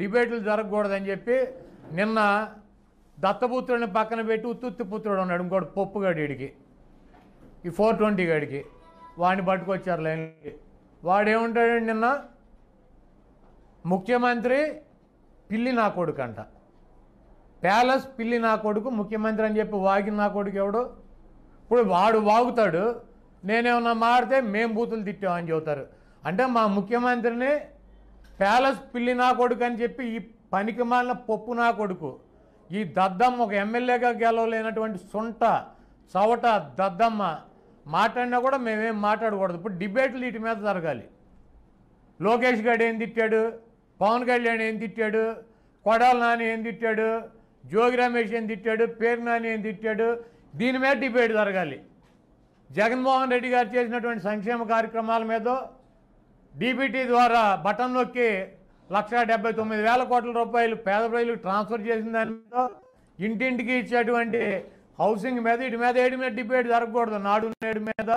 డిబేట్లు జరగకూడదని చెప్పి నిన్న దత్తపుత్రుడిని పక్కన పెట్టి ఉత్తుత్తి పుత్రుడు ఉన్నాడు ఇంకోటి పప్పు గడికి ఈ ఫోర్ ట్వంటీ గడికి వాడిని పట్టుకొచ్చారు లైన్కి వాడేముంటాడండి నిన్న ముఖ్యమంత్రి పిల్లి నా కొడుకు అంట ప్యాలెస్ పిల్లి నా కొడుకు ముఖ్యమంత్రి అని చెప్పి వాగి నా కొడుకు ఎవడు ఇప్పుడు వాడు వాగుతాడు నేనేమన్నా మారితే మేము బూతులు తిట్టామని చెబుతారు అంటే మా ముఖ్యమంత్రిని ప్యాలెస్ పిల్లి నా కొడుకు అని చెప్పి ఈ పనికి మాలిన పప్పు నా కొడుకు ఈ దద్దమ్మ ఒక ఎమ్మెల్యేగా గెలవలేనటువంటి సొంట చవట దద్దమ్మ మాట్లాడినా కూడా మేమేం మాట్లాడకూడదు ఇప్పుడు డిబేట్లు వీటి మీద జరగాలి లోకేష్ గడ్ ఏం తిట్టాడు పవన్ కళ్యాణ్ ఏం తిట్టాడు కొడాల నాని ఏం తిట్టాడు జోగి రమేష్ ఏం తిట్టాడు పేరు నాని ఏం తిట్టాడు దీని మీద డిబేట్ జరగాలి జగన్మోహన్ రెడ్డి గారు చేసినటువంటి సంక్షేమ కార్యక్రమాల మీద డీబీటీ ద్వారా బటన్ నొక్కి లక్ష డెబ్బై తొమ్మిది వేల కోట్ల రూపాయలు పేద ప్రజలకు ట్రాన్స్ఫర్ చేసిన దాని మీద ఇంటింటికి ఇచ్చేటువంటి హౌసింగ్ మీద ఇటు మీద ఏడు మీద డిబేట్ జరగకూడదు నాడు నేడు మీద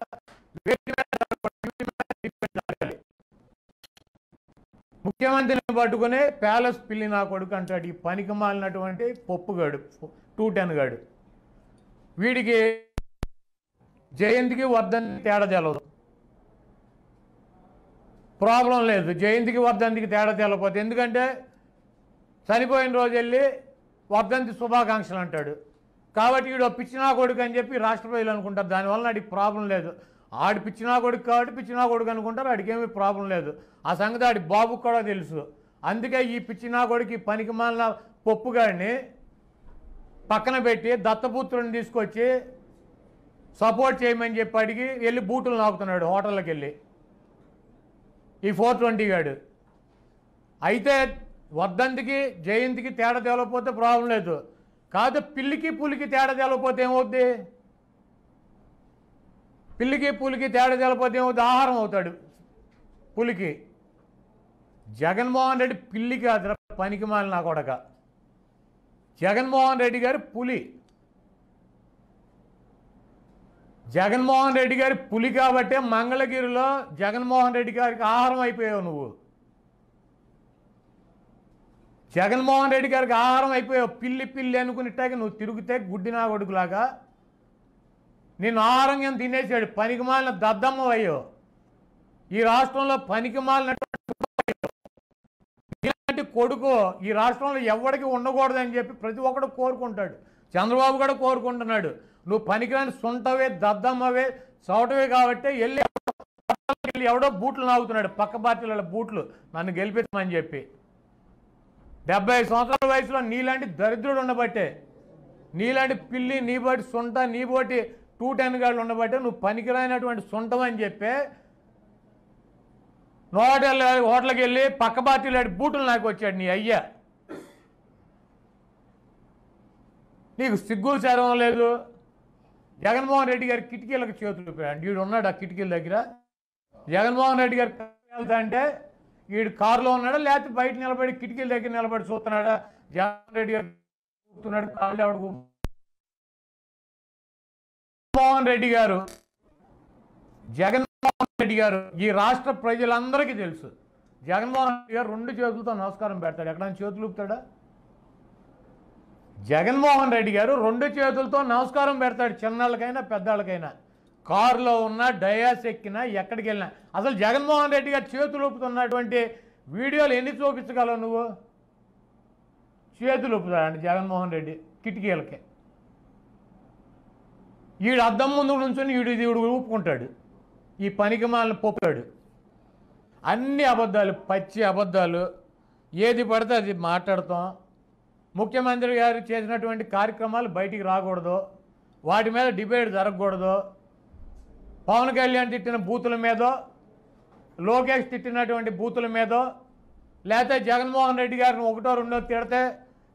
ముఖ్యమంత్రిని పట్టుకునే ప్యాలెస్ పిల్లి నా కొడుకు అంటాడు ఈ పనికి మాలినటువంటి పొప్పుగాడు టూ టెన్ గాడు వీడికి జయంతికి వర్ధన్ తేడా తెలవదు ప్రాబ్లం లేదు జయంతికి వర్ధంతికి తేడా తెలపోతే ఎందుకంటే చనిపోయిన రోజు వెళ్ళి వర్ధంతి శుభాకాంక్షలు అంటాడు కాబట్టి వీడు పిచ్చినా కొడుకు అని చెప్పి రాష్ట్ర ప్రజలు అనుకుంటారు దానివల్ల నాడికి ప్రాబ్లం లేదు ఆడి పిచ్చినా కొడుకు కాబట్టి పిచ్చినా కొడుకు అనుకుంటారు ఆడికేమీ ప్రాబ్లం లేదు ఆ సంగతి ఆడి బాబుకు కూడా తెలుసు అందుకే ఈ పిచ్చినా కొడుకు పనికి మాలిన పప్పుగాడిని పక్కన పెట్టి దత్తపుత్రుని తీసుకొచ్చి సపోర్ట్ చేయమని చెప్పి అడిగి వెళ్ళి బూట్లు నాకుతున్నాడు హోటల్కి వెళ్ళి ఈ ఫోర్ ట్వంటీ గాడు అయితే వర్ధంతికి జయంతికి తేడా తేలకపోతే ప్రాబ్లం లేదు కాదు పిల్లికి పులికి తేడా తేలకపోతే ఏమవుద్ది పిల్లికి పులికి తేడా తేలకపోతే ఏమవుద్ది ఆహారం అవుతాడు పులికి జగన్మోహన్ రెడ్డి పిల్లికి కాదురా పనికి మాలిన కొడక జగన్మోహన్ రెడ్డి గారు పులి జగన్మోహన్ రెడ్డి గారి పులి కాబట్టే మంగళగిరిలో జగన్మోహన్ రెడ్డి గారికి ఆహారం అయిపోయావు నువ్వు జగన్మోహన్ రెడ్డి గారికి ఆహారం అయిపోయావు పిల్లి పిల్లి అనుకునిట్టాక నువ్వు తిరిగితే గుడ్డినా కొడుకులాగా నేను ఆహారం ఏం తినేసాడు పనికి మాలిన దద్దమ్మ అయ్యో ఈ రాష్ట్రంలో పనికి మాలినటువంటి కొడుకు ఈ రాష్ట్రంలో ఎవరికి ఉండకూడదని చెప్పి ప్రతి ఒక్కడు కోరుకుంటాడు చంద్రబాబు కూడా కోరుకుంటున్నాడు నువ్వు పనికిరాని సొంటవే దద్దమ్మవే చౌటవే కాబట్టి వెళ్ళి ఎవడో బూట్లు నాగుతున్నాడు పక్క పార్టీల బూట్లు నన్ను గెలిపించమని చెప్పి డెబ్బై సంవత్సరాల వయసులో నీలాంటి దరిద్రుడు ఉండబట్టే నీలాంటి పిల్లి నీబోటి సొంట నీబోటి టూ టెన్ గాళ్ళు ఉండబట్టే నువ్వు పనికిరానటువంటి సొంటమని చెప్పే హోటల్ హోటల్కి వెళ్ళి పక్క పార్టీలు బూట్లు నాకు వచ్చాడు నీ అయ్యా నీకు సిగ్గులు చేరడం లేదు జగన్మోహన్ రెడ్డి గారి కిటికీలకు చేతులు పెట్టాడు వీడు ఉన్నాడు ఆ కిటికీల దగ్గర జగన్మోహన్ రెడ్డి గారు వెళ్తాంటే వీడు కారులో ఉన్నాడా లేకపోతే బయట నిలబడి కిటికీల దగ్గర నిలబడి చూస్తున్నాడా జగన్ రెడ్డి గారు చూస్తున్నాడు కాళ్ళు జగన్మోహన్ రెడ్డి గారు జగన్మోహన్ రెడ్డి గారు ఈ రాష్ట్ర ప్రజలందరికీ తెలుసు జగన్మోహన్ రెడ్డి గారు రెండు చేతులతో నమస్కారం పెడతాడు ఎక్కడైనా చేతులు ఊపుతాడా జగన్మోహన్ రెడ్డి గారు రెండు చేతులతో నమస్కారం పెడతాడు చిన్నళ్ళకైనా పెద్దాళ్ళకైనా కారులో ఉన్న డయాస్ ఎక్కినా ఎక్కడికి వెళ్ళినా అసలు జగన్మోహన్ రెడ్డి గారు చేతులు ఊపుతున్నటువంటి వీడియోలు ఎన్ని చూపించగలవు నువ్వు చేతులు అండి జగన్మోహన్ రెడ్డి కిటికీలకే వీడు అద్దం ముందు నుంచొని వీడు వీడు ఊపుకుంటాడు ఈ పనికి మాలను పొప్పాడు అన్ని అబద్ధాలు పచ్చి అబద్ధాలు ఏది పడితే అది మాట్లాడతాం ముఖ్యమంత్రి గారు చేసినటువంటి కార్యక్రమాలు బయటికి రాకూడదు వాటి మీద డిబేట్ జరగకూడదు పవన్ కళ్యాణ్ తిట్టిన బూతుల మీదో లోకేష్ తిట్టినటువంటి బూతుల మీదో లేకపోతే జగన్మోహన్ రెడ్డి గారిని ఒకటో రెండో తిడితే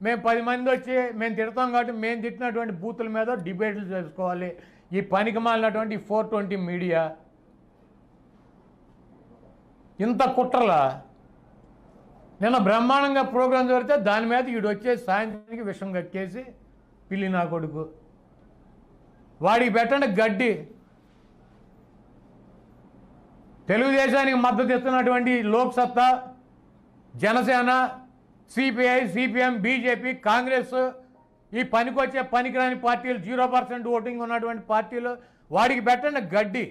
మేము పది మంది వచ్చి మేము తిడతాం కాబట్టి మేము తిట్టినటువంటి బూతుల మీద డిబేట్లు చేసుకోవాలి ఈ పనికి మాలినటువంటి ఫోర్ ట్వంటీ మీడియా ఇంత కుట్రలా నిన్న బ్రహ్మాండంగా ప్రోగ్రాం జరిగితే దాని మీద వీడు వచ్చేసి సాయంత్రానికి విషం కట్టేసి పిల్లి నా కొడుకు వాడికి పెట్టండి గడ్డి తెలుగుదేశానికి మద్దతు ఇస్తున్నటువంటి Loksatta Janasena CPI CPM BJP Congress ఈ పనికొచ్చే పనికిరాని పార్టీలు జీరో పర్సెంట్ ఓటింగ్ ఉన్నటువంటి పార్టీలు వాడికి పెట్టండి గడ్డి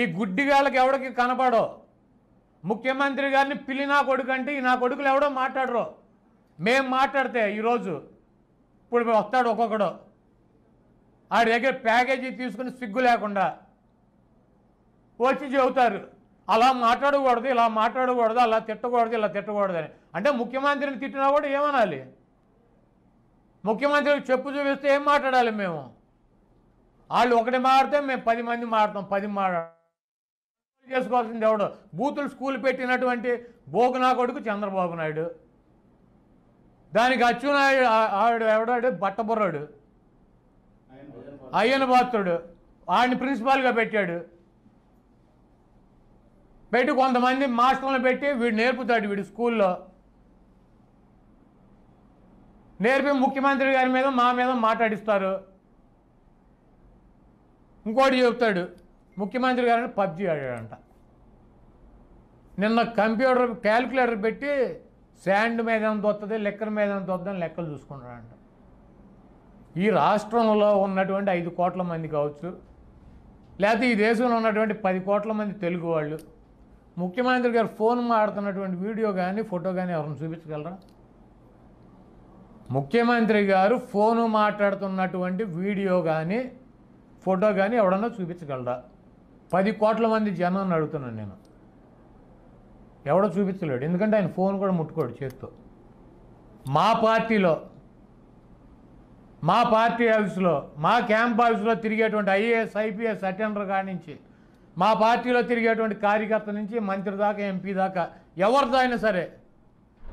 ఈ గుడ్డిగాళ్ళకి ఎవడికి కనపడో ముఖ్యమంత్రి గారిని పిల్లి నా కొడుకు అంటే ఈ నా కొడుకులు ఎవడో మాట్లాడరు మేము మాట్లాడితే ఈరోజు ఇప్పుడు వస్తాడు ఒక్కొక్కడు ఆడి దగ్గర ప్యాకేజీ తీసుకుని సిగ్గు లేకుండా వచ్చి చెబుతారు అలా మాట్లాడకూడదు ఇలా మాట్లాడకూడదు అలా తిట్టకూడదు ఇలా తిట్టకూడదు అని అంటే ముఖ్యమంత్రిని తిట్టినా కూడా ఏమనాలి ముఖ్యమంత్రికి చెప్పు చూపిస్తే ఏం మాట్లాడాలి మేము వాళ్ళు ఒకటి మాడితే మేము పది మంది మారుతాం పది మాట్లాడతాం చేసుకోవాల్సింది ఎవడు బూతులు స్కూల్ పెట్టినటువంటి బోగునా కొడుకు చంద్రబాబు నాయుడు దానికి అచ్చునాయుడు ఆవిడ ఎవడాడు బట్టబుర్రాడు అయ్యన బాత్రుడు ఆడిని ప్రిన్సిపాల్గా పెట్టాడు పెట్టి కొంతమంది మాస్టర్లను పెట్టి వీడు నేర్పుతాడు వీడు స్కూల్లో నేర్పి ముఖ్యమంత్రి గారి మీద మా మీద మాట్లాడిస్తారు ఇంకోటి చెప్తాడు ముఖ్యమంత్రి గారిని పబ్జీ ఆడాడంట నిన్న కంప్యూటర్ క్యాలిక్యులేటర్ పెట్టి శాండ్ మీద ఎంత వస్తుంది లెక్కల మీద ఎంత వస్తుందని లెక్కలు చూసుకుంటాడంట ఈ రాష్ట్రంలో ఉన్నటువంటి ఐదు కోట్ల మంది కావచ్చు లేకపోతే ఈ దేశంలో ఉన్నటువంటి పది కోట్ల మంది తెలుగు వాళ్ళు ముఖ్యమంత్రి గారు ఫోన్ మాడుతున్నటువంటి వీడియో కానీ ఫోటో కానీ ఎవరిని చూపించగలరా ముఖ్యమంత్రి గారు ఫోను మాట్లాడుతున్నటువంటి వీడియో కానీ ఫోటో కానీ ఎవడన్నా చూపించగలరా పది కోట్ల మంది జనాన్ని అడుగుతున్నాను నేను ఎవడో చూపించలేడు ఎందుకంటే ఆయన ఫోన్ కూడా ముట్టుకోడు చేత్తో మా పార్టీలో మా పార్టీ ఆఫీసులో మా క్యాంప్ ఆఫీసులో తిరిగేటువంటి ఐఏఎస్ ఐపీఎస్ అటెండర్ కానించి మా పార్టీలో తిరిగేటువంటి కార్యకర్త నుంచి మంత్రి దాకా ఎంపీ దాకా ఎవరితో అయినా సరే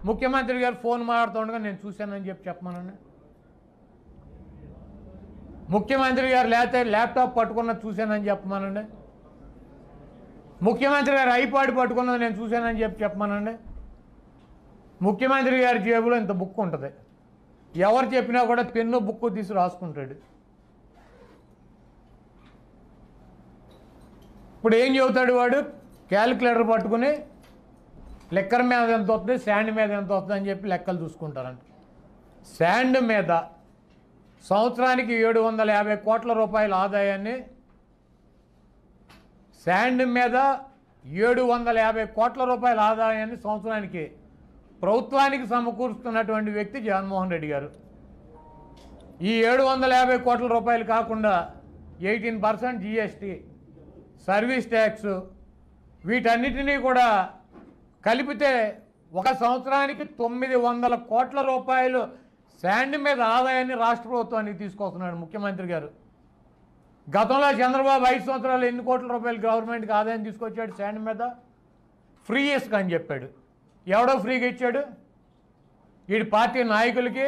ముఖ్యమంత్రి గారు ఫోన్ మాట్లాడుతుండగా నేను చూశానని చెప్పి చెప్పమనండి ముఖ్యమంత్రి గారు లేకపోతే ల్యాప్టాప్ పట్టుకున్న చూశానని చెప్పమనండి ముఖ్యమంత్రి గారు ఐపాడు పట్టుకున్నది నేను చూశానని చెప్పి చెప్పమనండి ముఖ్యమంత్రి గారి జేబులో ఇంత బుక్ ఉంటుంది ఎవరు చెప్పినా కూడా పెన్ను బుక్ తీసి రాసుకుంటాడు ఇప్పుడు ఏం చెబుతాడు వాడు క్యాలిక్యులేటర్ పట్టుకుని లెక్కర్ మీద ఎంత వస్తుంది శాండ్ మీద ఎంత వస్తుంది అని చెప్పి లెక్కలు చూసుకుంటారంట శాండ్ మీద సంవత్సరానికి ఏడు వందల యాభై కోట్ల రూపాయల ఆదాయాన్ని శాండ్ మీద ఏడు వందల యాభై కోట్ల రూపాయల ఆదాయాన్ని సంవత్సరానికి ప్రభుత్వానికి సమకూరుస్తున్నటువంటి వ్యక్తి జగన్మోహన్ రెడ్డి గారు ఈ ఏడు వందల యాభై కోట్ల రూపాయలు కాకుండా eighteen percent GST service tax వీటన్నిటినీ కూడా కలిపితే ఒక సంవత్సరానికి తొమ్మిది వందల కోట్ల రూపాయలు శాండ్ మీద ఆదాయాన్ని రాష్ట్ర ప్రభుత్వానికి తీసుకొస్తున్నాడు ముఖ్యమంత్రి గారు గతంలో చంద్రబాబు ఐదు సంవత్సరాలు ఎన్ని కోట్ల రూపాయలు గవర్నమెంట్కి ఆదాయం తీసుకొచ్చాడు శాండ్ మీద ఫ్రీ ఇసుక అని చెప్పాడు ఎవడో ఫ్రీగా ఇచ్చాడు వీడి పార్టీ నాయకులకి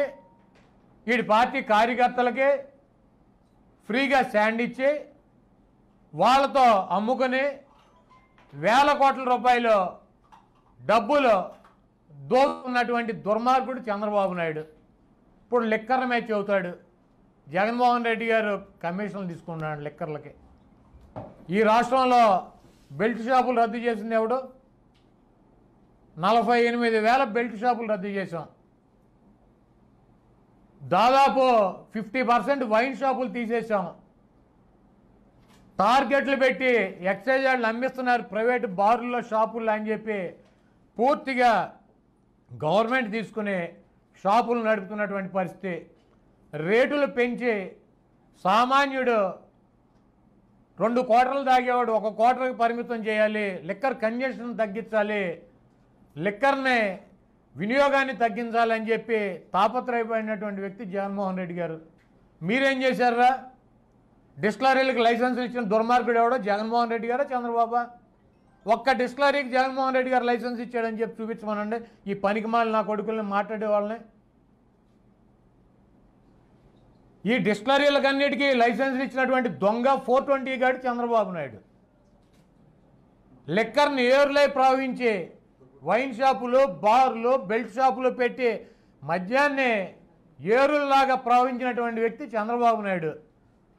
వీడి పార్టీ కార్యకర్తలకి ఫ్రీగా శాండ్ ఇచ్చి వాళ్ళతో అమ్ముకొని వేల కోట్ల రూపాయలు డబ్బులు దోచుకున్నటువంటి దుర్మార్గుడు చంద్రబాబు నాయుడు ఇప్పుడు లిక్కర్ మ్యాచ్ అవుతాడు జగన్మోహన్ రెడ్డి గారు కమిషన్లు తీసుకున్నాడు లిక్కర్లకి ఈ రాష్ట్రంలో బెల్ట్ షాపులు రద్దు చేసింది ఎవడు నలభై ఎనిమిది వేల బెల్ట్ షాపులు రద్దు చేసాం దాదాపు ఫిఫ్టీ పర్సెంట్ వైన్ షాపులు తీసేసాం టార్గెట్లు పెట్టి ఎక్సైజ్ వాళ్ళు అమ్మిస్తున్నారు ప్రైవేట్ బార్లో షాపుల్లో అని చెప్పి పూర్తిగా గవర్నమెంట్ తీసుకుని షాపులు నడుపుతున్నటువంటి పరిస్థితి రేటులు పెంచి సామాన్యుడు రెండు కోటలు తాగేవాడు ఒక కోటలకు పరిమితం చేయాలి లిక్కర్ కంజెషన్ తగ్గించాలి లిక్కర్ని వినియోగాన్ని తగ్గించాలని చెప్పి తాపత్రయపడినటువంటి వ్యక్తి జగన్మోహన్ రెడ్డి గారు మీరేం చేశారా డిస్లరీలకు లైసెన్స్ ఇచ్చిన దుర్మార్గుడు ఎవడో జగన్మోహన్ రెడ్డి గారా చంద్రబాబు ఒక్క డిస్లరీకి జగన్మోహన్ రెడ్డి గారు లైసెన్స్ ఇచ్చాడని చెప్పి చూపించమనండి ఈ మాలి నా కొడుకుల్ని మాట్లాడే వాళ్ళని ఈ డిస్టలరీలకన్నిటికీ లైసెన్స్ ఇచ్చినటువంటి దొంగ ఫోర్ ట్వంటీ గాడు చంద్రబాబు నాయుడు లిక్కర్ని ఏరులై ప్రవహించి వైన్ షాపులు బార్లు బెల్ట్ షాపులు పెట్టి మద్యాన్నే ఏరుల్లాగా ప్రవహించినటువంటి వ్యక్తి చంద్రబాబు నాయుడు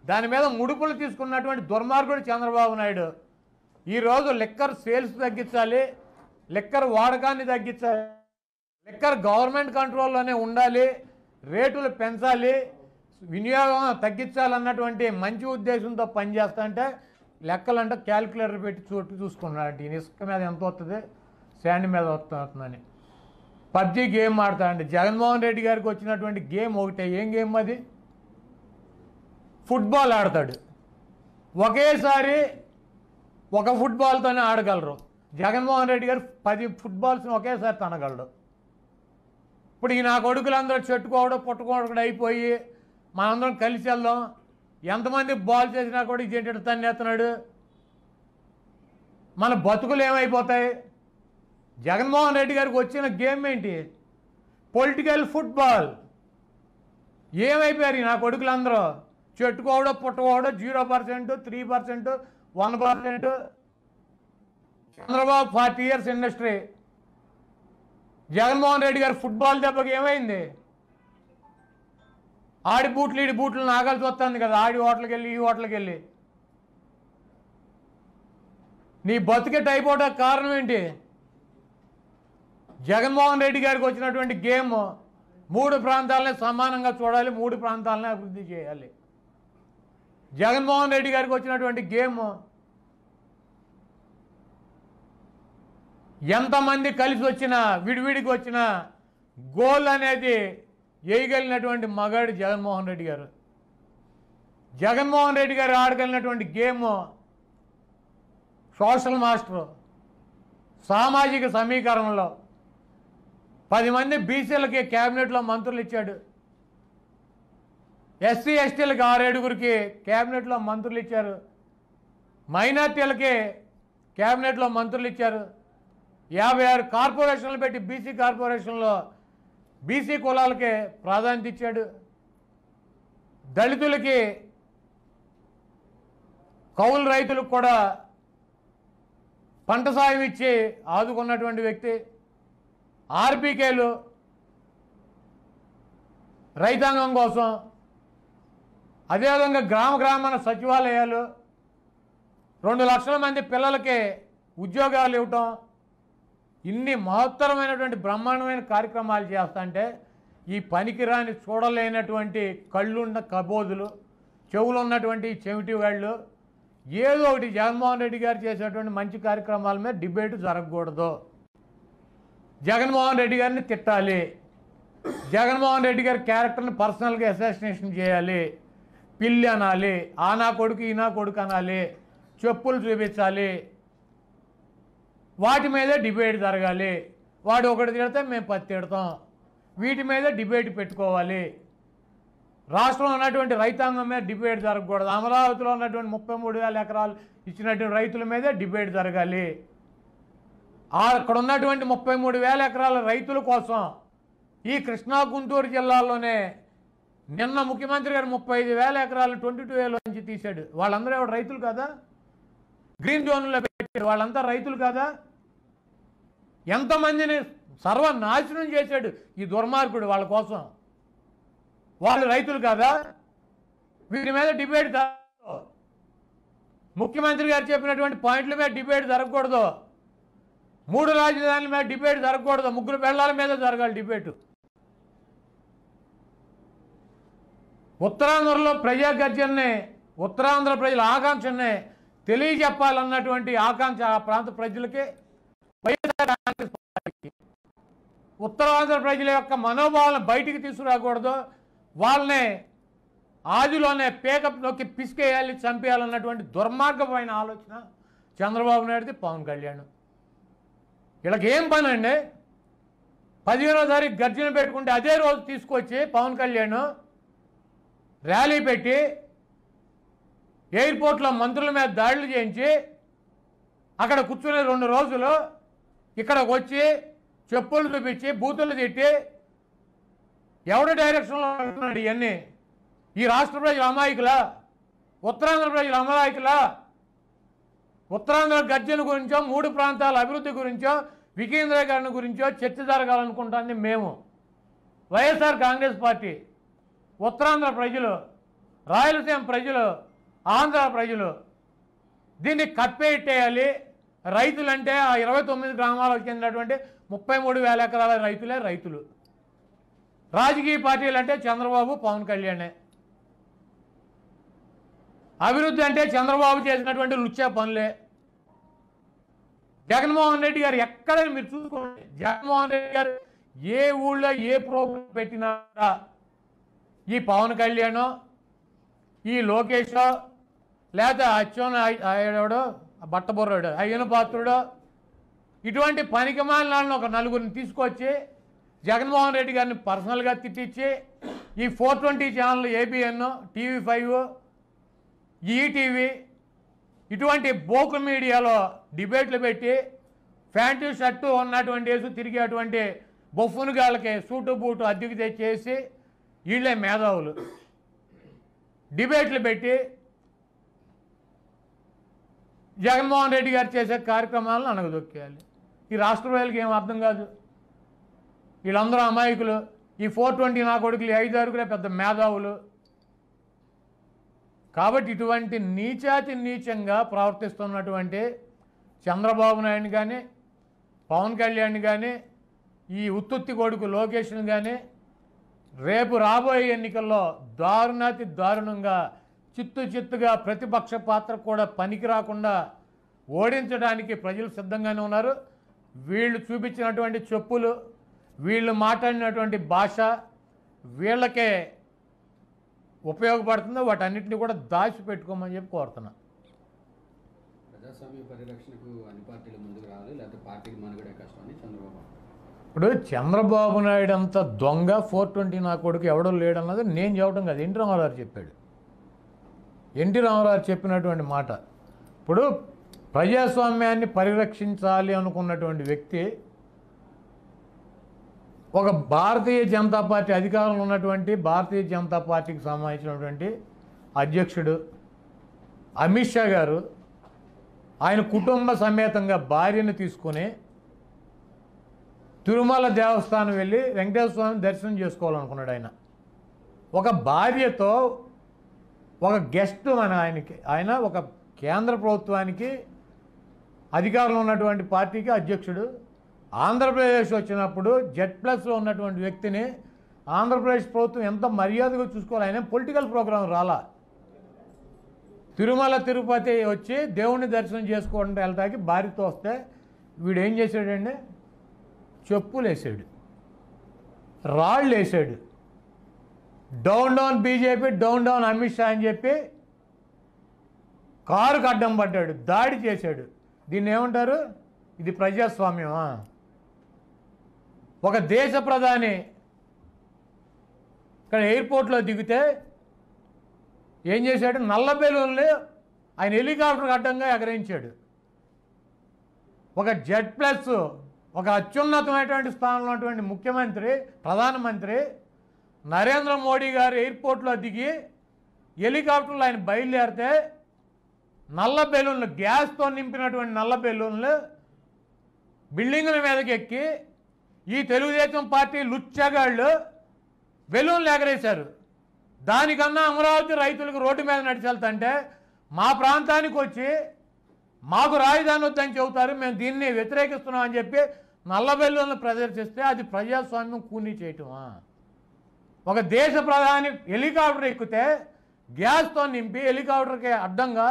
దాని మీద ముడుపులు తీసుకున్నటువంటి దుర్మార్గుడు చంద్రబాబు నాయుడు ఈరోజు లిక్కర్ సేల్స్ తగ్గించాలి లిక్కర్ వాడకాన్ని తగ్గించాలి లిక్కర్ గవర్నమెంట్ కంట్రోల్లోనే ఉండాలి రేటులు పెంచాలి వినియోగం తగ్గించాలన్నటువంటి మంచి ఉద్దేశంతో పనిచేస్తా అంటే లెక్కలంటే క్యాలిక్యులేటర్ పెట్టి చూ చూసుకున్నాడు ఈయన ఇసుక మీద ఎంత వస్తుంది శాండ్ మీద వస్తుందని పబ్జి గేమ్ ఆడతాడండి జగన్మోహన్ రెడ్డి గారికి వచ్చినటువంటి గేమ్ ఒకటే ఏం గేమ్ అది ఫుట్బాల్ ఆడతాడు ఒకేసారి ఒక ఫుట్బాల్తోనే ఆడగలరు జగన్మోహన్ రెడ్డి గారు పది ఫుట్బాల్స్ని ఒకేసారి తనగలడు ఇప్పుడు ఈ నా కొడుకులందరూ చెట్టుకోవడం పుట్టుకోవడం అయిపోయి మనందరం కలిసి వెళ్దాం ఎంతమంది బాల్ చేసినా కూడా ఇదేంటి తన్నేస్తున్నాడు మన బతుకులు ఏమైపోతాయి జగన్మోహన్ రెడ్డి గారికి వచ్చిన గేమ్ ఏంటి పొలిటికల్ ఫుట్బాల్ ఏమైపోయారు నా కొడుకులు అందరూ చెట్టుకోవడం పుట్టుకోవడం zero percent three percent one percent Chandrababu forty years industry Jaganmohan Reddy గారు ఫుట్బాల్ దెబ్బకి ఏమైంది ఆడి బూట్లు ఈడి బూట్లు నాగాలు వస్తుంది కదా ఆడి హోటల్కి వెళ్ళి ఈ హోటల్కి వెళ్ళి నీ బతుకెట్ అయిపోవడానికి కారణం ఏంటి జగన్మోహన్ రెడ్డి గారికి వచ్చినటువంటి గేమ్ మూడు ప్రాంతాలనే సమానంగా చూడాలి మూడు ప్రాంతాలనే అభివృద్ధి చేయాలి జగన్మోహన్ రెడ్డి గారికి వచ్చినటువంటి గేమ్ ఎంతమంది కలిసి వచ్చినా విడివిడికి వచ్చినా గోల్ అనేది చేయగలిగినటువంటి మగాడు జగన్మోహన్ రెడ్డి గారు జగన్మోహన్ రెడ్డి గారు ఆడగలిగినటువంటి గేమ్ సోషల్ మాస్టర్ సామాజిక సమీకరణలో పది మంది బీసీలకి క్యాబినెట్లో మంత్రులు ఇచ్చాడు ఎస్సీ ఎస్టీలకి ఆరేడుగురికి క్యాబినెట్లో మంత్రులు ఇచ్చారు మైనార్టీలకి క్యాబినెట్లో మంత్రులు ఇచ్చారు యాభై ఆరు కార్పొరేషన్లు పెట్టి బీసీ కార్పొరేషన్లో బీసీ కులాలకే ప్రాధాన్యత ఇచ్చాడు దళితులకి కౌలు రైతులకు కూడా పంట సాయం ఇచ్చి ఆదుకున్నటువంటి వ్యక్తి ఆర్పీకేలు రైతాంగం కోసం అదేవిధంగా గ్రామ గ్రామాల సచివాలయాలు రెండు లక్షల మంది పిల్లలకి ఉద్యోగాలు ఇవ్వటం ఇన్ని మహత్తరమైనటువంటి బ్రహ్మాండమైన కార్యక్రమాలు చేస్తుంటే ఈ పనికిరాని చూడలేనటువంటి కళ్ళున్న కబోదులు చెవులు ఉన్నటువంటి చెవిటి వాళ్ళు ఏదో ఒకటి జగన్మోహన్ రెడ్డి గారు చేసేటువంటి మంచి కార్యక్రమాల మీద డిబేట్ జరగకూడదు జగన్మోహన్ రెడ్డి గారిని తిట్టాలి జగన్మోహన్ రెడ్డి గారి క్యారెక్టర్ని పర్సనల్గా అసోసినేషన్ చేయాలి పిల్లి అనాలి ఆ నా కొడుకు ఈ నా కొడుకు అనాలి చెప్పులు చూపించాలి వాటి మీదే డిబేట్ జరగాలి వాడు ఒకటి తిడితే మేము పత్తి తిడతాం వీటి మీద డిబేట్ పెట్టుకోవాలి రాష్ట్రంలో ఉన్నటువంటి రైతాంగం మీద డిబేట్ జరగకూడదు అమరావతిలో ఉన్నటువంటి ముప్పై మూడు వేల ఎకరాలు ఇచ్చినటువంటి రైతుల మీద డిబేట్ జరగాలి అక్కడ ఉన్నటువంటి ముప్పై మూడు వేల ఎకరాల రైతుల కోసం ఈ కృష్ణా గుంటూరు జిల్లాలోనే నిన్న ముఖ్యమంత్రి గారు ముప్పై ఐదు వేల ఎకరాలు ట్వంటీ టూ వేల నుంచి తీశాడు వాళ్ళందరూ రైతులు కదా గ్రీన్ జోన్లో పెట్టారు వాళ్ళంతా రైతులు కదా ఎంతమందిని సర్వనాశనం చేశాడు ఈ దుర్మార్గుడు వాళ్ళ కోసం వాళ్ళు రైతులు కాదా వీటి మీద డిబేట్ ముఖ్యమంత్రి గారు చెప్పినటువంటి పాయింట్ల మీద డిబేట్ జరగకూడదు మూడు రాజధానుల మీద డిబేట్ జరగకూడదు ముగ్గురు పెళ్ళాల మీద జరగాలి డిబేటు ఉత్తరాంధ్రలో ప్రజా గర్జనని ఉత్తరాంధ్ర ప్రజల ఆకాంక్షని తెలియజెప్పాలన్నటువంటి ఆకాంక్ష ఆ ప్రాంత ప్రజలకే కాంగ్రెస్ ఉత్తరాంధ్ర ప్రజల యొక్క మనోభావాలను బయటికి తీసుకురాకూడదు వాళ్ళనే ఆదిలోనే పేకప్ నొక్కి పిసికేయాలి చంపేయాలన్నటువంటి దుర్మార్గమైన ఆలోచన చంద్రబాబు నాయుడుది పవన్ కళ్యాణ్ వీళ్ళకేం పని అండి పదిహేనో తారీఖు గర్జన పెట్టుకుంటే అదే రోజు తీసుకొచ్చి పవన్ కళ్యాణ్ ర్యాలీ పెట్టి ఎయిర్పోర్ట్లో మంత్రుల మీద దాడులు చేయించి అక్కడ కూర్చునే రెండు రోజులు ఇక్కడికి వచ్చి చెప్పులు చూపించి బూతులు తిట్టి ఎవడి డైరెక్షన్లో అంటున్నాడు ఇవన్నీ ఈ రాష్ట్ర ప్రజల అమాయకులా ఉత్తరాంధ్ర ప్రజల అమాయకులా ఉత్తరాంధ్ర గర్జన గురించో మూడు ప్రాంతాల అభివృద్ధి గురించో వికేంద్రీకరణ గురించో చర్చ జరగాలనుకుంటుంది మేము వైఎస్ఆర్ కాంగ్రెస్ పార్టీ ఉత్తరాంధ్ర ప్రజలు రాయలసీమ ప్రజలు ఆంధ్ర ప్రజలు దీన్ని కప్పేట్టేయాలి రైతులంటే ఆ ఇరవై తొమ్మిది గ్రామాలకు చెందినటువంటి ముప్పై మూడు వేల ఎకరాల రైతులే రైతులు రాజకీయ పార్టీలు అంటే చంద్రబాబు పవన్ కళ్యాణే అభివృద్ధి అంటే చంద్రబాబు చేసినటువంటి లుచ్చే పనులే జగన్మోహన్ రెడ్డి గారు ఎక్కడ మీరు చూసుకోండి జగన్మోహన్ రెడ్డి గారు ఏ ఊళ్ళో ఏ ప్రోగ్రాం పెట్టినా ఈ పవన్ కళ్యాణ్ ఈ లోకేష్ లేదా ఆయన ఎవడో బట్టబొర్రాడు అయ్యన పాత్రుడు ఇటువంటి పనికిమాలను ఒక నలుగురిని తీసుకొచ్చి జగన్మోహన్ రెడ్డి గారిని పర్సనల్గా తిట్టించి ఈ four twenty channel ABN TV five ETV ఇటువంటి బోకు మీడియాలో డిబేట్లు పెట్టి ప్యాంటు షర్టు ఉన్నటువంటి వేసు తిరిగేటువంటి బొఫ్ఫును గాలకి సూటు బూటు అద్దెకు తెచ్చేసి వీళ్ళే మేధావులు డిబేట్లు పెట్టి జగన్మోహన్ రెడ్డి గారు చేసే కార్యక్రమాలను అనగదొక్కేయాలి ఈ రాష్ట్ర ప్రజలకు ఏం అర్థం కాదు వీళ్ళందరూ అమాయకులు ఈ ఫోర్ ట్వంటీ నా కొడుకులు ఐదారుగురే పెద్ద మేధావులు కాబట్టి ఇటువంటి నీచాతి నీచంగా ప్రవర్తిస్తున్నటువంటి చంద్రబాబు నాయుడు కానీ పవన్ కళ్యాణ్ కానీ ఈ ఉత్తుత్తి కొడుకు లోకేష్ను కానీ రేపు రాబోయే ఎన్నికల్లో దారుణాతి దారుణంగా చిత్తు చిత్తుగా ప్రతిపక్ష పాత్ర కూడా పనికి రాకుండా ఓడించడానికి ప్రజలు సిద్ధంగానే ఉన్నారు వీళ్ళు చూపించినటువంటి చెప్పులు వీళ్ళు మాట్లాడినటువంటి భాష వీళ్ళకే ఉపయోగపడుతుందో వాటన్నిటిని కూడా దాచిపెట్టుకోమని చెప్పి కోరుతున్నా ఇప్పుడు చంద్రబాబు నాయుడు అంత దొంగ ఫోర్ ట్వంటీ నా కొడుకు ఎవడో లేడన్నది నేను చెప్పడం కాదు ఇంటర్ చెప్పాడు ఎన్టీ రామారావు చెప్పినటువంటి మాట ఇప్పుడు ప్రజాస్వామ్యాన్ని పరిరక్షించాలి అనుకున్నటువంటి వ్యక్తి ఒక భారతీయ జనతా పార్టీ అధికారంలో ఉన్నటువంటి భారతీయ జనతా పార్టీకి సంబంధించినటువంటి అధ్యక్షుడు అమిత్ షా గారు ఆయన కుటుంబ సమేతంగా భార్యను తీసుకుని తిరుమల దేవస్థానం వెళ్ళి వెంకటేశ్వర స్వామిని దర్శనం చేసుకోవాలనుకున్నాడు ఆయన ఒక భార్యతో ఒక గెస్ట్ మన ఆయనకి ఆయన ఒక కేంద్ర ప్రభుత్వానికి అధికారంలో ఉన్నటువంటి పార్టీకి అధ్యక్షుడు ఆంధ్రప్రదేశ్ వచ్చినప్పుడు జెడ్ ప్లస్లో ఉన్నటువంటి వ్యక్తిని ఆంధ్రప్రదేశ్ ప్రభుత్వం ఎంత మర్యాదగా చూసుకోవాలి ఆయన పొలిటికల్ ప్రోగ్రాం రాలా తిరుమల తిరుపతి వచ్చి దేవుణ్ణి దర్శనం చేసుకోవడం వెళ్తాకి భార్యతో వస్తే వీడు ఏం చేశాడండి చెప్పులు వేసాడు రాళ్ళు వేసాడు down down BJP down down Amit Shah అని చెప్పి కారుకు అడ్డం పడ్డాడు దాడి చేశాడు దీన్ని ఏమంటారు ఇది ప్రజాస్వామ్యమా ఒక దేశ ప్రధాని ఇక్కడ ఎయిర్పోర్ట్లో దిగితే ఏం చేశాడు నల్ల బెలూన్లు ఆయన హెలికాప్టర్ అడ్డంగా ఎగరించాడు ఒక జెడ్ ప్లస్ ఒక అత్యున్నతమైనటువంటి స్థానంలో ఉన్నటువంటి ముఖ్యమంత్రి ప్రధానమంత్రి నరేంద్ర మోడీ గారు ఎయిర్పోర్ట్లో దిగి హెలికాప్టర్లు ఆయన బయలుదేరితే నల్ల బెలూన్లు గ్యాస్తో నింపినటువంటి నల్ల బెలూన్లు బిల్డింగుల మీదకి ఎక్కి ఈ తెలుగుదేశం పార్టీ లుచ్చగాళ్ళు బెలూన్లు ఎగరేశారు దానికన్నా అమరావతి రైతులకు రోడ్డు మీద నడిచెళ్తుంటే మా ప్రాంతానికి వచ్చి మాకు రాజధాని వద్దని చెబుతారు మేము దీన్ని వ్యతిరేకిస్తున్నాం అని చెప్పి నల్ల బెలూన్లు ప్రదర్శిస్తే అది ప్రజాస్వామ్యం కూనీ చేయటమా ఒక దేశ ప్రధాని హెలికాప్టర్ ఎక్కితే గ్యాస్తో నింపి హెలికాప్టర్కి అడ్డంగా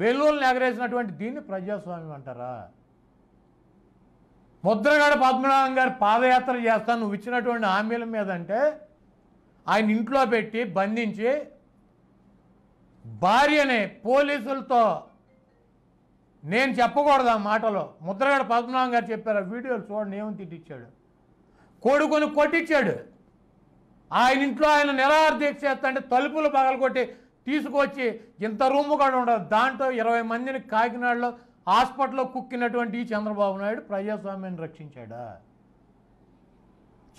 బెలూన్లు ఎగరేసినటువంటి దీన్ని ప్రజాస్వామ్యం అంటారా ముద్రగడ పద్మనాభం గారు పాదయాత్ర చేస్తా నువ్వు ఇచ్చినటువంటి హామీల మీద అంటే ఆయన ఇంట్లో పెట్టి బంధించి భార్యని పోలీసులతో నేను చెప్పకూడదు ఆ మాటలో ముద్రగడ పద్మనాభం గారు చెప్పారు ఆ వీడియోలు చూడండి ఏమని తిట్టించాడు కొడుకుని కొట్టించాడు ఆయన ఇంట్లో ఆయన నిరార్థీక్ష చేస్తాంటే తలుపులు పగలగొట్టి తీసుకొచ్చి ఇంత రూము కూడా ఉండదు దాంట్లో ఇరవై మందిని కాకినాడలో హాస్పిటల్లో కుక్కినటువంటి చంద్రబాబు నాయుడు ప్రజాస్వామ్యాన్ని రక్షించాడా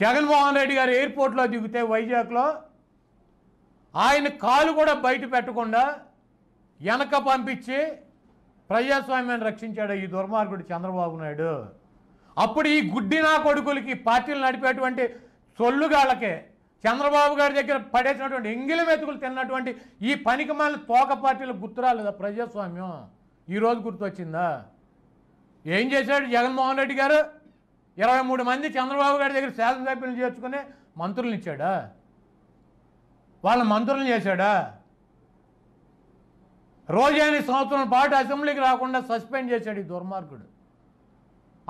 జగన్మోహన్ రెడ్డి గారు ఎయిర్పోర్ట్లో దిగితే వైజాగ్లో ఆయన కాలు కూడా బయట పెట్టకుండా వెనక పంపించి ప్రజాస్వామ్యాన్ని రక్షించాడు ఈ దుర్మార్గుడు చంద్రబాబు నాయుడు అప్పుడు ఈ గుడ్డినా కొడుకులకి పార్టీలు నడిపేటువంటి సొల్లుగాళ్ళకే చంద్రబాబు గారి దగ్గర పడేసినటువంటి ఎంగిలి మెతుకులు తిన్నటువంటి ఈ పనికి మన తోక పార్టీలు గుర్తురాలేదా ప్రజాస్వామ్యం ఈరోజు గుర్తొచ్చిందా ఏం చేశాడు జగన్మోహన్ రెడ్డి గారు ఇరవై మూడు మంది చంద్రబాబు గారి దగ్గర శాసనసభ్యులు చేర్చుకుని మంత్రులను ఇచ్చాడా వాళ్ళ మంత్రులను చేశాడా రోజాని సంవత్సరం పాటు అసెంబ్లీకి రాకుండా సస్పెండ్ చేశాడు ఈ దుర్మార్గుడు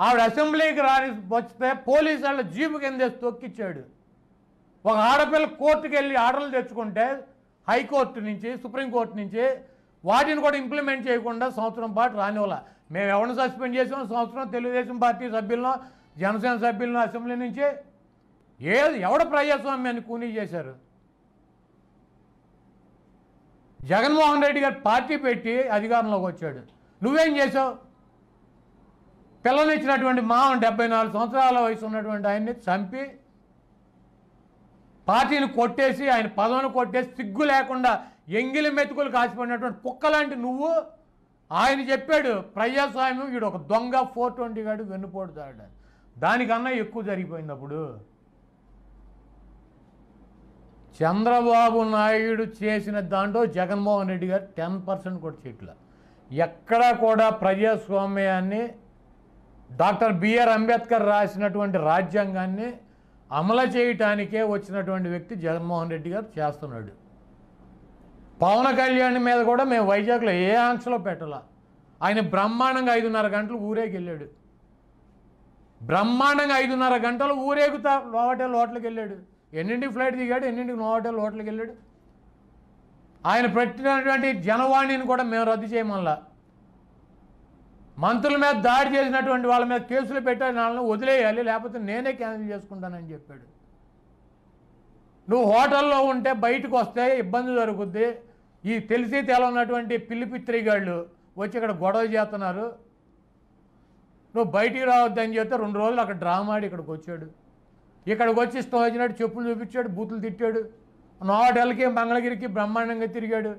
ఆవిడ అసెంబ్లీకి రాని వస్తే పోలీసు వాళ్ళ జీపు కింద తొక్కిచ్చాడు ఒక ఆడపిల్ల కోర్టుకు వెళ్ళి ఆర్డర్లు తెచ్చుకుంటే హైకోర్టు నుంచి సుప్రీంకోర్టు నుంచి వాటిని కూడా ఇంప్లిమెంట్ చేయకుండా సంవత్సరం పాటు రానివ్వాల మేము ఎవరిని సస్పెండ్ చేసాం సంవత్సరం తెలుగుదేశం పార్టీ సభ్యులను జనసేన సభ్యులను అసెంబ్లీ నుంచి ఏ ఎవడ ప్రజాస్వామ్యాన్ని కూనీ చేశారు జగన్మోహన్ రెడ్డి గారు పార్టీ పెట్టి అధికారంలోకి వచ్చాడు నువ్వేం చేసావు పిల్లనిచ్చినటువంటి మా డెబ్బై నాలుగు సంవత్సరాల వయసు ఉన్నటువంటి ఆయన్ని చంపి పార్టీని కొట్టేసి ఆయన పదవిని కొట్టేసి సిగ్గు లేకుండా ఎంగిలి మెతుకులు కాసిపోయినటువంటి కుక్కలాంటి నువ్వు ఆయన చెప్పాడు ప్రజాస్వామ్యం వీడు ఒక దొంగ ఫోర్ ట్వంటీ గాడు వెన్నుపోటు దానికన్నా ఎక్కువ జరిగిపోయింది అప్పుడు చంద్రబాబు నాయుడు చేసిన దాంట్లో జగన్మోహన్ రెడ్డి గారు టెన్ పర్సెంట్ కూడా చేయట్ల ఎక్కడా కూడా ప్రజాస్వామ్యాన్ని డాక్టర్ బిఆర్ అంబేద్కర్ రాసినటువంటి రాజ్యాంగాన్ని అమలు చేయటానికే వచ్చినటువంటి వ్యక్తి జగన్మోహన్ రెడ్డి గారు చేస్తున్నాడు పవన్ కళ్యాణ్ మీద కూడా మేము వైజాగ్లో ఏ ఆంక్షలో పెట్టాల ఆయన బ్రహ్మాండంగా ఐదున్నర గంటలు ఊరేకి వెళ్ళాడు బ్రహ్మాండంగా ఐదున్నర గంటలు ఊరేగుతా నోవాటెల్ హోటల్కి వెళ్ళాడు ఎన్నింటికి ఫ్లైట్ దిగాడు ఎన్నింటికి నోవాటెల్ హోటల్కి వెళ్ళాడు ఆయన పెట్టినటువంటి జనవాణిని కూడా మేము రద్దు చేయమల్లా మంత్రుల మీద దాడి చేసినటువంటి వాళ్ళ మీద కేసులు పెట్టాలని వాళ్ళని వదిలేయాలి లేకపోతే నేనే క్యాన్సిల్ చేసుకుంటానని చెప్పాడు నువ్వు హోటల్లో ఉంటే బయటకు వస్తే ఇబ్బంది జరుగుద్ది ఈ తెలిసి తెలవనటువంటి పిల్లిపిత్రిగాళ్ళు వచ్చి ఇక్కడ గొడవ చేస్తున్నారు నువ్వు బయటికి రావద్దని చెప్తే రెండు రోజులు అక్కడ డ్రామా ఆడి ఇక్కడికి వచ్చాడు ఇక్కడికి వచ్చి ఇష్టం వచ్చినట్టు చెప్పులు చూపించాడు బూతులు తిట్టాడు నోవాటెల్కి మంగళగిరికి బ్రహ్మాండంగా తిరిగాడు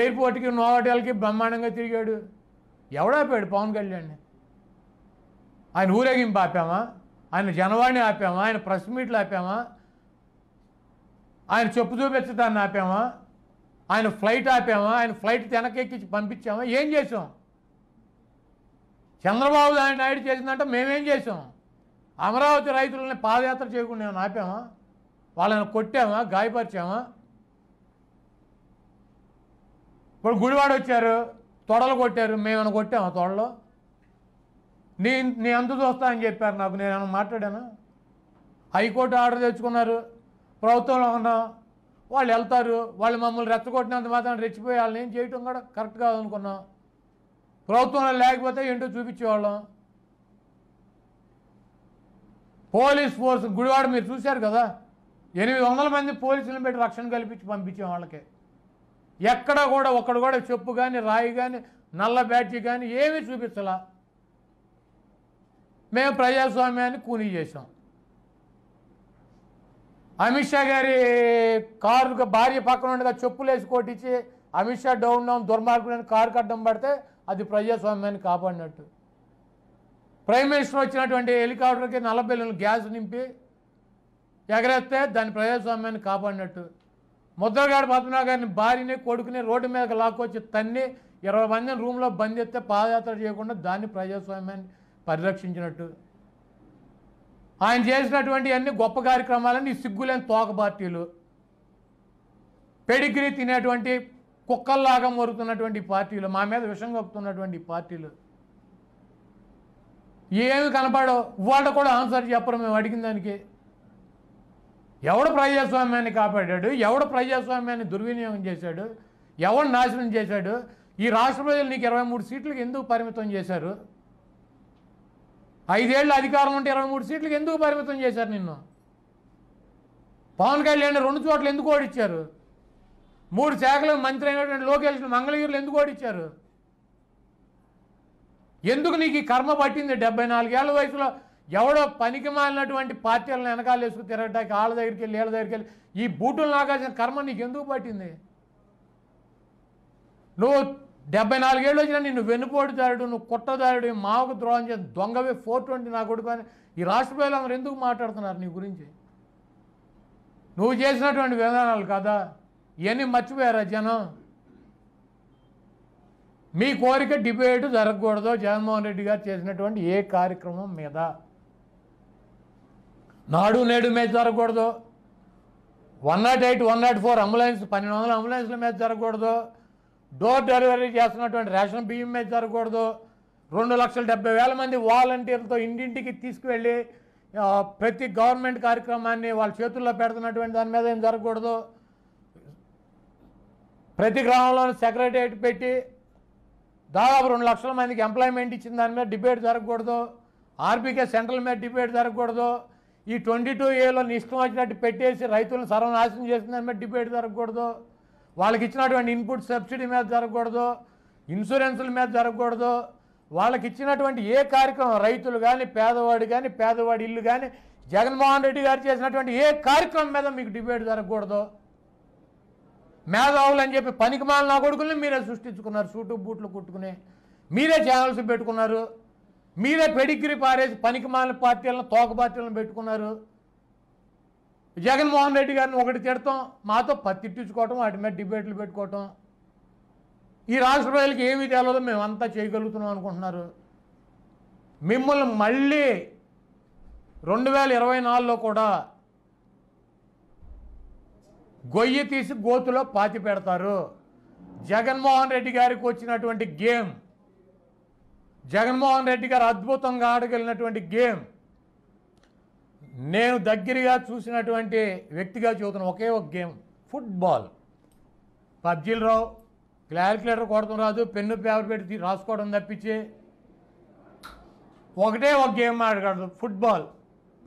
ఎయిర్పోర్ట్కి నోవాటెల్కి బ్రహ్మాండంగా తిరిగాడు ఎవడాపాడు పవన్ కళ్యాణ్ని ఆయన ఊరేగింపు ఆపామా ఆయన జనవాణి ఆపామా ఆయన ప్రెస్ మీట్లు ఆపామా ఆయన చెప్పు చూపించడాన్ని ఆపామా ఆయన ఫ్లైట్ ఆపామా ఆయన ఫ్లైట్ తెనకెక్కించి పంపించామా ఏం చేసాం చంద్రబాబు నాయుడు చేసిందంటే మేమేం చేసాం అమరావతి రైతులని పాదయాత్ర చేయకుండా ఏమైనా ఆపామా వాళ్ళని కొట్టామా గాయపరిచామా ఇప్పుడు గుడివాడ వచ్చారు తొడలు కొట్టారు మేమని కొట్టాం ఆ తొడలో నీ నీ అంత చూస్తా అని చెప్పారు నాకు నేను మాట్లాడాను హైకోర్టు ఆర్డర్ తెచ్చుకున్నారు ప్రభుత్వంలో ఉన్నాం వాళ్ళు వెళ్తారు వాళ్ళు మమ్మల్ని రెచ్చగొట్టినంత మాత్రం రెచ్చిపోయి వాళ్ళని చేయటం కూడా కరెక్ట్ కాదు అనుకున్నాం ప్రభుత్వంలో లేకపోతే ఏంటో చూపించేవాళ్ళం పోలీస్ ఫోర్స్ గుడివాడ మీరు చూశారు కదా ఎనిమిది వందల మంది పోలీసులను పెట్టి రక్షణ కల్పించి పంపించాం వాళ్ళకి ఎక్కడ కూడా ఒకడు కూడా చెప్పు కానీ రాయి కానీ నల్ల బ్యాటరీ కానీ ఏమీ చూపించలా మేము ప్రజాస్వామ్యాన్ని కూని చేసాం అమిత్ షా గారి కారు భార్య పక్కన ఉండగా చెప్పులు వేసి కొట్టించి అమిత్ షా డౌన్ డౌన్ దుర్మార్గుడని కారు కట్టడం పడితే అది ప్రజాస్వామ్యాన్ని కాపాడినట్టు ప్రైమ్ మినిస్టర్ వచ్చినటువంటి హెలికాప్టర్కి నలభై గ్యాస్ నింపి ఎగరేస్తే దాని ప్రజాస్వామ్యాన్ని కాపాడినట్టు ముద్రగాడి పద్మనాభ గారిని భార్యని కొడుకుని రోడ్డు మీదకి లాక్కొచ్చి తన్ని ఇరవై మందిని రూమ్లో బంద్ చేస్తే పాదయాత్ర చేయకుండా దాన్ని ప్రజాస్వామ్యాన్ని పరిరక్షించినట్టు ఆయన చేసినటువంటి అన్ని గొప్ప కార్యక్రమాలన్నీ సిగ్గులేని తోక పార్టీలు పెడిగ్రీ తినేటువంటి కుక్కల్లాగా మొరుగుతున్నటువంటి పార్టీలు మా మీద విషం కప్పుతున్నటువంటి పార్టీలు ఏమి కనపడవు వాళ్ళు కూడా ఆన్సర్ చెప్పరు మేము అడిగిన దానికి ఎవడు ప్రజాస్వామ్యాన్ని కాపాడాడు ఎవడు ప్రజాస్వామ్యాన్ని దుర్వినియోగం చేశాడు ఎవడు నాశనం చేశాడు ఈ రాష్ట్ర ప్రజలు నీకు ఇరవై మూడు సీట్లకు ఎందుకు పరిమితం చేశారు ఐదేళ్ళు అధికారం ఉంటే ఇరవై మూడు సీట్లకు ఎందుకు పరిమితం చేశారు నిన్ను పవన్ కళ్యాణ్ రెండు చోట్ల ఎందుకు ఓడిచ్చారు మూడు శాఖలకు మంత్రి అయినటువంటి లోకేష్ మంగళగిరిలు ఎందుకు ఓడిచ్చారు ఎందుకు నీకు ఈ కర్మ పట్టింది డెబ్బై నాలుగేళ్ల వయసులో ఎవడో పనికి మాలినటువంటి పార్టీలను వెనకాల వేసుకుని తిరగడానికి వాళ్ళ దగ్గరికి వెళ్ళి వీళ్ళ దగ్గరికి వెళ్ళి ఈ బూటులు నాగాల్సిన కర్మ నీకు ఎందుకు పట్టింది నువ్వు డెబ్బై నాలుగేళ్ళు వచ్చినా నిన్ను వెన్నుపోటుదారుడు నువ్వు కుట్టదారుడు మావకు ద్రోహం చేసి దొంగవే ఫోర్ ట్వంటీ నా కొడుకు అని ఈ ప్రజలు అందరూ ఎందుకు మాట్లాడుతున్నారు నీ గురించి నువ్వు చేసినటువంటి విధానాలు కదా ఇవన్నీ మర్చిపోయారా జనం మీ కోరిక డిబేటు జరగకూడదు జగన్మోహన్ రెడ్డి గారు చేసినటువంటి ఏ కార్యక్రమం మీద నాడు నేడు మ్యాచ్ జరగకూడదు one not eight one not four ambulance పన్నెండు వందల అంబులెన్స్ల మ్యాచ్ జరగకూడదు డోర్ డెలివరీ చేస్తున్నటువంటి రేషన్ బియ్యం మ్యాచ్ జరగకూడదు రెండు లక్షల డెబ్బై వేల మంది వాలంటీర్లతో ఇంటింటికి తీసుకువెళ్ళి ప్రతి గవర్నమెంట్ కార్యక్రమాన్ని వాళ్ళ చేతుల్లో పెడుతున్నటువంటి దాని మీద ఏం జరగకూడదు ప్రతి గ్రామంలోనూ సెక్రటరియట్ పెట్టి దాదాపు రెండు లక్షల మందికి ఎంప్లాయ్మెంట్ ఇచ్చిన దాని మీద డిబేట్ జరగకూడదు ఆర్బీకే సెంట్రల్ మీద డిబేట్ జరగకూడదు ఈ ట్వంటీ టూ ఏలో ఇష్టం వచ్చినట్టు పెట్టేసి రైతులను సర్వనాశనం చేసిన మీద డిబేట్ జరగకూడదు వాళ్ళకి ఇచ్చినటువంటి ఇన్పుట్ సబ్సిడీ మీద జరగకూడదు ఇన్సూరెన్సుల మీద జరగకూడదు వాళ్ళకి ఇచ్చినటువంటి ఏ కార్యక్రమం రైతులు కానీ పేదవాడు కానీ పేదవాడి ఇల్లు కానీ జగన్మోహన్ రెడ్డి గారు చేసినటువంటి ఏ కార్యక్రమం మీద మీకు డిబేట్ జరగకూడదు మేధావులు అని చెప్పి పనికి మాలిన కొడుకుల్ని మీరే సృష్టించుకున్నారు సూటు బూట్లు కుట్టుకుని మీరే ఛానల్స్ పెట్టుకున్నారు మీరే పెడిగ్రీ పారేసి పనికి మాలిన పార్టీలను తోక పార్టీలను పెట్టుకున్నారు జగన్మోహన్ రెడ్డి గారిని ఒకటి తిడతాం మాతో పత్తిట్టించుకోవటం వాటి మీద డిబేట్లు పెట్టుకోవటం ఈ రాష్ట్ర ప్రజలకు ఏమి మేము అంతా చేయగలుగుతున్నాం అనుకుంటున్నారు మిమ్మల్ని మళ్ళీ రెండు వేల ఇరవై నాలుగులో కూడా గొయ్యి తీసి గోతులో పాతి పెడతారు జగన్మోహన్ రెడ్డి గారికి వచ్చినటువంటి గేమ్ జగన్మోహన్ రెడ్డి గారు అద్భుతంగా ఆడగలిగినటువంటి గేమ్ నేను దగ్గరగా చూసినటువంటి వ్యక్తిగా చూతున్న ఒకే ఒక గేమ్ ఫుట్బాల్ పబ్జీలు రావు క్లాలిక్యులేటర్ కొడతాం రాదు పెన్ను పేపర్ పెట్టి రాసుకోవడం తప్పించి ఒకటే ఒక గేమ్ ఆడగలదు ఫుట్బాల్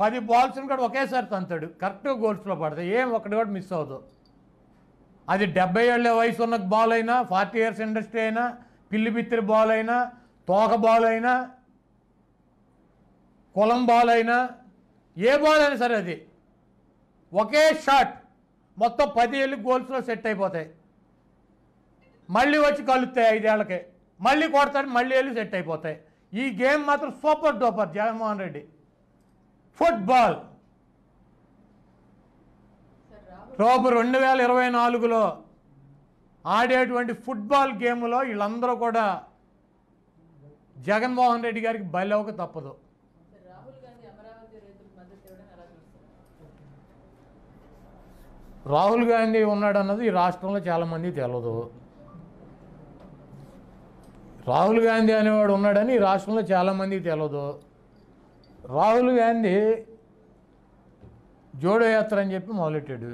పది బాల్స్ని కూడా ఒకేసారి తంతాడు కరెక్ట్గా గోల్స్లో పడతాయి ఏం ఒకటి కూడా మిస్ అవ్వదు అది డెబ్బై ఏళ్ళ వయసు ఉన్న బాల్ అయినా ఫార్టీ ఇయర్స్ ఇండస్ట్రీ అయినా పిల్లి బిత్తిరి బాల్ అయినా తోక కొలం కులం అయినా ఏ బాల్ అయినా సరే అది ఒకే షాట్ మొత్తం పది ఏళ్ళు గోల్స్లో సెట్ అయిపోతాయి మళ్ళీ వచ్చి కలుస్తాయి ఐదేళ్లకే మళ్ళీ కొడతాడు మళ్ళీ వెళ్ళి సెట్ అయిపోతాయి ఈ గేమ్ మాత్రం super duper Jaganmohan Reddy football రోపు రెండు వేల ఇరవై నాలుగులో ఆడేటువంటి ఫుట్బాల్ గేమ్లో వీళ్ళందరూ కూడా జగన్మోహన్ రెడ్డి గారికి బలవక తప్పదు రాహుల్ గాంధీ ఉన్నాడు అన్నది ఈ రాష్ట్రంలో చాలామంది తెలియదు రాహుల్ గాంధీ అనేవాడు ఉన్నాడని ఈ రాష్ట్రంలో చాలామంది తెలియదు రాహుల్ గాంధీ జోడో యాత్ర అని చెప్పి మొదలెట్టాడు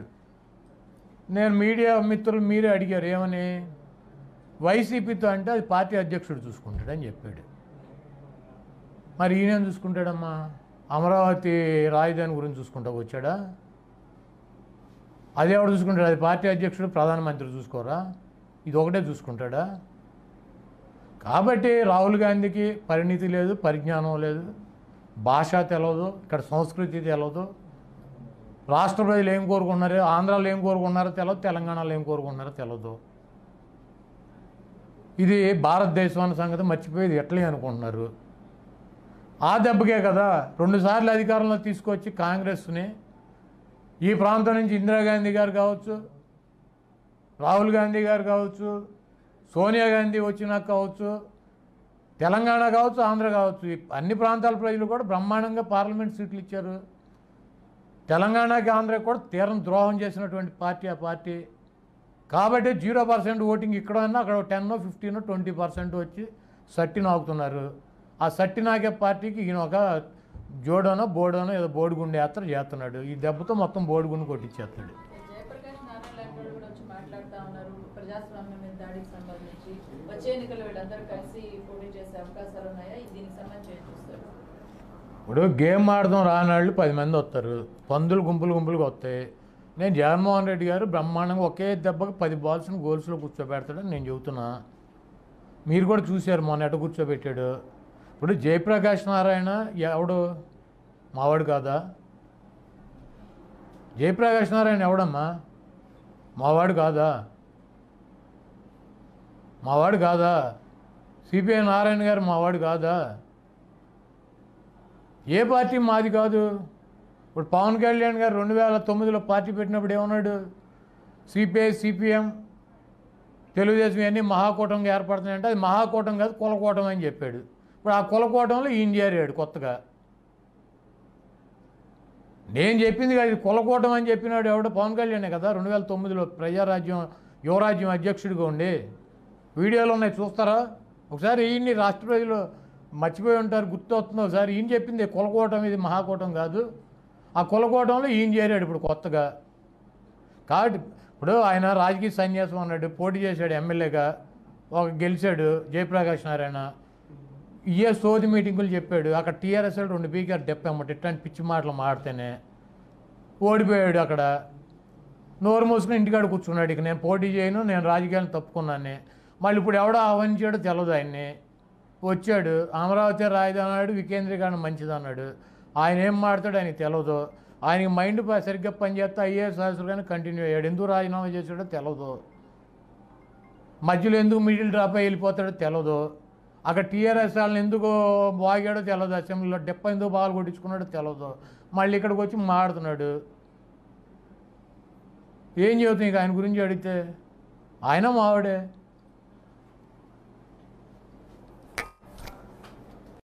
నేను మీడియా మిత్రులు మీరే అడిగారు ఏమని వైసీపీతో అంటే అది పార్టీ అధ్యక్షుడు చూసుకుంటాడు అని చెప్పాడు మరి ఈయనేం చూసుకుంటాడమ్మా అమరావతి రాజధాని గురించి చూసుకుంటా వచ్చాడా అది ఎవడు చూసుకుంటాడు అది పార్టీ అధ్యక్షుడు ప్రధానమంత్రి చూసుకోరా ఇది ఒకటే చూసుకుంటాడా కాబట్టి రాహుల్ గాంధీకి పరిణితి లేదు పరిజ్ఞానం లేదు భాష తెలియదు ఇక్కడ సంస్కృతి తెలియదు రాష్ట్ర ప్రజలు ఏం కోరుకున్నారు ఆంధ్రాలో ఏం కోరుకున్నారో తెలియదు తెలంగాణలో ఏం కోరుకున్నారో తెలియదు ఇది భారతదేశం అన్న సంగతి మర్చిపోయేది ఎట్లే అనుకుంటున్నారు ఆ దెబ్బకే కదా రెండుసార్లు అధికారంలో తీసుకొచ్చి కాంగ్రెస్ని ఈ ప్రాంతం నుంచి ఇందిరాగాంధీ గారు కావచ్చు రాహుల్ గాంధీ గారు కావచ్చు సోనియా గాంధీ వచ్చినాక కావచ్చు తెలంగాణ కావచ్చు ఆంధ్ర కావచ్చు అన్ని ప్రాంతాల ప్రజలు కూడా బ్రహ్మాండంగా పార్లమెంట్ సీట్లు ఇచ్చారు తెలంగాణకి ఆంధ్ర కూడా తీరం ద్రోహం చేసినటువంటి పార్టీ ఆ పార్టీ కాబట్టి జీరో పర్సెంట్ ఓటింగ్ ఇక్కడ అక్కడ టెన్ ఫిఫ్టీన్ ట్వంటీ పర్సెంట్ వచ్చి సట్టి నాకుతున్నారు ఆ సట్టినాగే పార్టీకి ఈయన ఒక జోడోనో బోడోనో ఏదో బోడిగుండి యాత్ర చేస్తున్నాడు ఈ దెబ్బతో మొత్తం బోడిగుండు కొట్టించేస్తాడు ఇప్పుడు గేమ్ ఆడదాం రానాళ్ళు పది మంది వస్తారు పందులు గుంపులు గుంపులుగా వస్తాయి నేను జగన్మోహన్ రెడ్డి గారు బ్రహ్మాండంగా ఒకే దెబ్బకి పది బాల్స్ని గోల్స్లో కూర్చోబెడతాడని నేను చెబుతున్నా మీరు కూడా చూశారు మొన్న ఎట కూర్చోబెట్టాడు ఇప్పుడు జయప్రకాష్ నారాయణ ఎవడు మావాడు కాదా జయప్రకాష్ నారాయణ ఎవడమ్మా మావాడు కాదా మావాడు కాదా సిపిఐ నారాయణ గారు మావాడు కాదా ఏ పార్టీ మాది కాదు ఇప్పుడు పవన్ కళ్యాణ్ గారు రెండు వేల తొమ్మిదిలో పార్టీ పెట్టినప్పుడు ఏమన్నాడు సిపిఐ సిపిఎం తెలుగుదేశం ఇవన్నీ మహాకూటంగా ఏర్పడుతున్నాయంటే అది మహాకూటం కాదు కులకూటం అని చెప్పాడు ఇప్పుడు ఆ కులకోటంలో ఈయన చేరాడు కొత్తగా నేను చెప్పింది కాదు కులకూటం అని చెప్పినాడు ఎవడో పవన్ కళ్యాణే కదా రెండు వేల తొమ్మిదిలో ప్రజారాజ్యం యువరాజ్యం అధ్యక్షుడిగా ఉండి వీడియోలు ఉన్నాయి చూస్తారా ఒకసారి ఈయన్ని రాష్ట్ర ప్రజలు మర్చిపోయి ఉంటారు గుర్తొస్తుంది ఒకసారి ఈయన చెప్పింది కులకూటం ఇది మహాకూటం కాదు ఆ కులకూటంలో ఈయన చేరాడు ఇప్పుడు కొత్తగా కాబట్టి ఇప్పుడు ఆయన రాజకీయ సన్యాసం అన్నాడు పోటీ చేశాడు ఎమ్మెల్యేగా ఒక గెలిచాడు జయప్రకాష్ నారాయణ ఏ సోది మీటింగులు చెప్పాడు అక్కడ టీఆర్ఎస్ రెండు బీగారు డెప్పమ్మట ఇట్లాంటి పిచ్చి మాటలు మాడితేనే ఓడిపోయాడు అక్కడ నోరు మూసుకుని ఇంటికాడ కూర్చున్నాడు ఇక నేను పోటీ చేయను నేను రాజకీయాలను తప్పుకున్నాను మళ్ళీ ఇప్పుడు ఎవడో ఆహ్వానించాడో తెలదు ఆయన్ని వచ్చాడు అమరావతి అన్నాడు వికేంద్రీకరణ మంచిది అన్నాడు ఆయన ఏం మాడతాడు ఆయనకి తెలదు ఆయనకి మైండ్ సరిగ్గా పనిచేస్తే ఐఏఎస్ కానీ కంటిన్యూ అయ్యాడు ఎందుకు రాజీనామా చేశాడో తెలదు మధ్యలో ఎందుకు మిడిల్ డ్రాప్ అయి వెళ్ళిపోతాడో తెలదు అక్కడ టీఆర్ఎస్ వాళ్ళని ఎందుకు వాగాడో తెలియదు అసెంబ్లీలో డెప్పై ఎందుకు బాగా కొట్టించుకున్నాడో తెలియదు మళ్ళీ ఇక్కడికి వచ్చి మాడుతున్నాడు ఏం చెబుతుంది ఆయన గురించి అడిగితే ఆయన మావాడే